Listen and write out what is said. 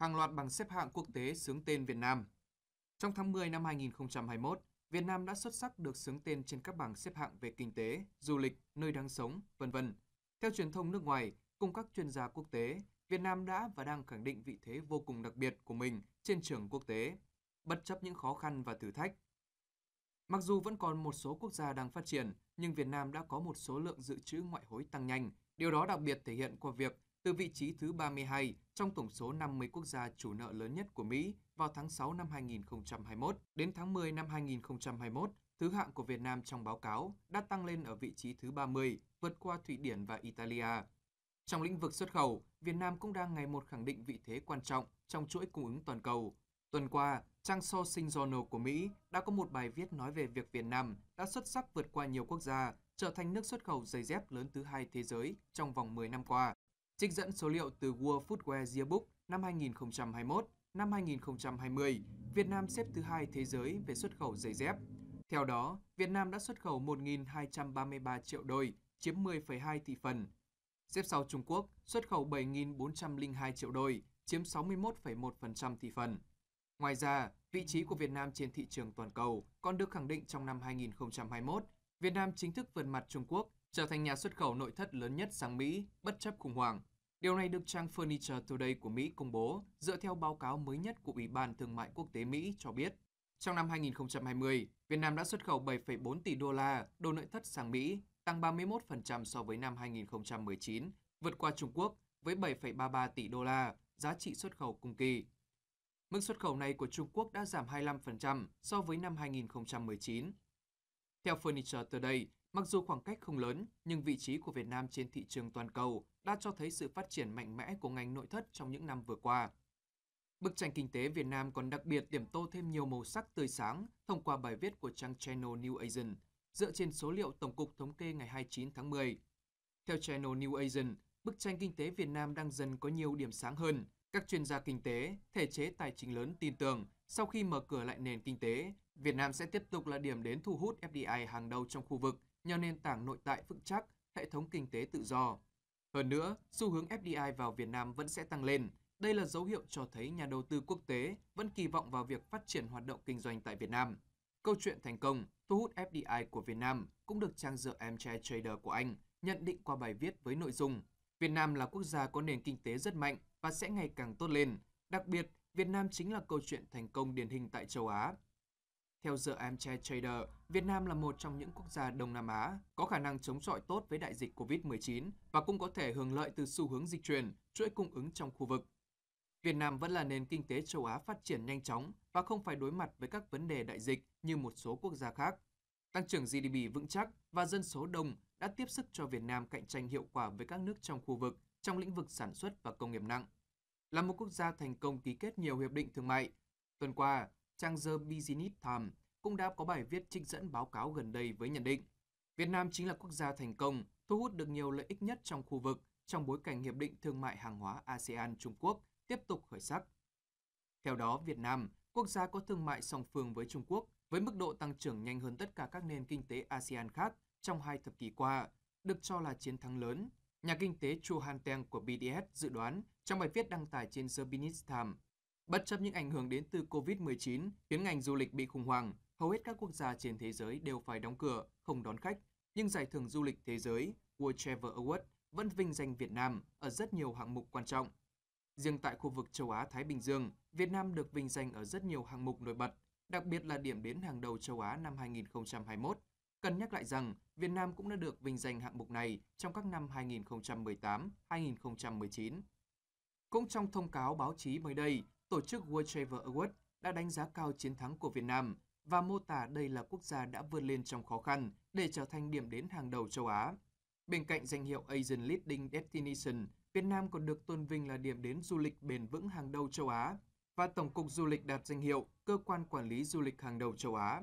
hàng loạt bằng xếp hạng quốc tế xướng tên Việt Nam. Trong tháng 10 năm 2021, Việt Nam đã xuất sắc được xướng tên trên các bảng xếp hạng về kinh tế, du lịch, nơi đáng sống, vân vân. Theo truyền thông nước ngoài, cùng các chuyên gia quốc tế, Việt Nam đã và đang khẳng định vị thế vô cùng đặc biệt của mình trên trường quốc tế, bất chấp những khó khăn và thử thách. Mặc dù vẫn còn một số quốc gia đang phát triển, nhưng Việt Nam đã có một số lượng dự trữ ngoại hối tăng nhanh. Điều đó đặc biệt thể hiện qua việc từ vị trí thứ 32 trong tổng số 50 quốc gia chủ nợ lớn nhất của Mỹ vào tháng 6 năm 2021. Đến tháng 10 năm 2021, thứ hạng của Việt Nam trong báo cáo đã tăng lên ở vị trí thứ 30, vượt qua Thụy Điển và Italia. Trong lĩnh vực xuất khẩu, Việt Nam cũng đang ngày một khẳng định vị thế quan trọng trong chuỗi cung ứng toàn cầu. Tuần qua, trang Sourcing Journal của Mỹ đã có một bài viết nói về việc Việt Nam đã xuất sắc vượt qua nhiều quốc gia, trở thành nước xuất khẩu giày dép lớn thứ hai thế giới trong vòng 10 năm qua trích dẫn số liệu từ World Footwear Yearbook năm 2021, năm 2020, Việt Nam xếp thứ hai thế giới về xuất khẩu giày dép. Theo đó, Việt Nam đã xuất khẩu 1.233 triệu đôi, chiếm 10,2 tỷ phần. Xếp sau Trung Quốc, xuất khẩu 7.402 triệu đôi, chiếm 61,1% thị phần. Ngoài ra, vị trí của Việt Nam trên thị trường toàn cầu còn được khẳng định trong năm 2021. Việt Nam chính thức vượt mặt Trung Quốc trở thành nhà xuất khẩu nội thất lớn nhất sang Mỹ bất chấp khủng hoảng. Điều này được trang Furniture Today của Mỹ công bố dựa theo báo cáo mới nhất của Ủy ban Thương mại Quốc tế Mỹ cho biết. Trong năm 2020, Việt Nam đã xuất khẩu 7,4 tỷ đô la đồ nội thất sang Mỹ, tăng 31% so với năm 2019, vượt qua Trung Quốc với 7,33 tỷ đô la giá trị xuất khẩu cùng kỳ. Mức xuất khẩu này của Trung Quốc đã giảm 25% so với năm 2019 theo Furniture Today, mặc dù khoảng cách không lớn, nhưng vị trí của Việt Nam trên thị trường toàn cầu đã cho thấy sự phát triển mạnh mẽ của ngành nội thất trong những năm vừa qua. Bức tranh kinh tế Việt Nam còn đặc biệt điểm tô thêm nhiều màu sắc tươi sáng thông qua bài viết của trang Channel New Asian, dựa trên số liệu Tổng cục Thống kê ngày 29 tháng 10. Theo Channel New Asian, bức tranh kinh tế Việt Nam đang dần có nhiều điểm sáng hơn. Các chuyên gia kinh tế, thể chế tài chính lớn tin tưởng sau khi mở cửa lại nền kinh tế, Việt Nam sẽ tiếp tục là điểm đến thu hút FDI hàng đầu trong khu vực nhờ nền tảng nội tại vững chắc, hệ thống kinh tế tự do. Hơn nữa, xu hướng FDI vào Việt Nam vẫn sẽ tăng lên. Đây là dấu hiệu cho thấy nhà đầu tư quốc tế vẫn kỳ vọng vào việc phát triển hoạt động kinh doanh tại Việt Nam. Câu chuyện thành công thu hút FDI của Việt Nam cũng được trang dựa Amchai Trader của Anh nhận định qua bài viết với nội dung Việt Nam là quốc gia có nền kinh tế rất mạnh và sẽ ngày càng tốt lên, đặc biệt Việt Nam chính là câu chuyện thành công điển hình tại châu Á. Theo The Armchair Trader, Việt Nam là một trong những quốc gia Đông Nam Á có khả năng chống chọi tốt với đại dịch COVID-19 và cũng có thể hưởng lợi từ xu hướng dịch chuyển, chuỗi cung ứng trong khu vực. Việt Nam vẫn là nền kinh tế châu Á phát triển nhanh chóng và không phải đối mặt với các vấn đề đại dịch như một số quốc gia khác. Tăng trưởng GDP vững chắc và dân số đông đã tiếp sức cho Việt Nam cạnh tranh hiệu quả với các nước trong khu vực trong lĩnh vực sản xuất và công nghiệp nặng là một quốc gia thành công ký kết nhiều hiệp định thương mại. Tuần qua, trang The Business Times cũng đã có bài viết trích dẫn báo cáo gần đây với nhận định Việt Nam chính là quốc gia thành công thu hút được nhiều lợi ích nhất trong khu vực trong bối cảnh Hiệp định Thương mại Hàng hóa ASEAN Trung Quốc tiếp tục khởi sắc. Theo đó, Việt Nam, quốc gia có thương mại song phương với Trung Quốc, với mức độ tăng trưởng nhanh hơn tất cả các nền kinh tế ASEAN khác trong hai thập kỷ qua, được cho là chiến thắng lớn Nhà kinh tế Chu Han Teng của BDS dự đoán trong bài viết đăng tải trên The Business Times, bất chấp những ảnh hưởng đến từ COVID-19 khiến ngành du lịch bị khủng hoảng, hầu hết các quốc gia trên thế giới đều phải đóng cửa, không đón khách, nhưng giải thưởng du lịch thế giới World Travel Award vẫn vinh danh Việt Nam ở rất nhiều hạng mục quan trọng. Riêng tại khu vực châu Á Thái Bình Dương, Việt Nam được vinh danh ở rất nhiều hạng mục nổi bật, đặc biệt là điểm đến hàng đầu châu Á năm 2021 Cần nhắc lại rằng, Việt Nam cũng đã được vinh danh hạng mục này trong các năm 2018, 2019. Cũng trong thông cáo báo chí mới đây, tổ chức World Travel Awards đã đánh giá cao chiến thắng của Việt Nam và mô tả đây là quốc gia đã vươn lên trong khó khăn để trở thành điểm đến hàng đầu châu Á. Bên cạnh danh hiệu Asian Leading Destination, Việt Nam còn được tôn vinh là điểm đến du lịch bền vững hàng đầu châu Á và Tổng cục Du lịch đạt danh hiệu Cơ quan Quản lý Du lịch hàng đầu châu Á.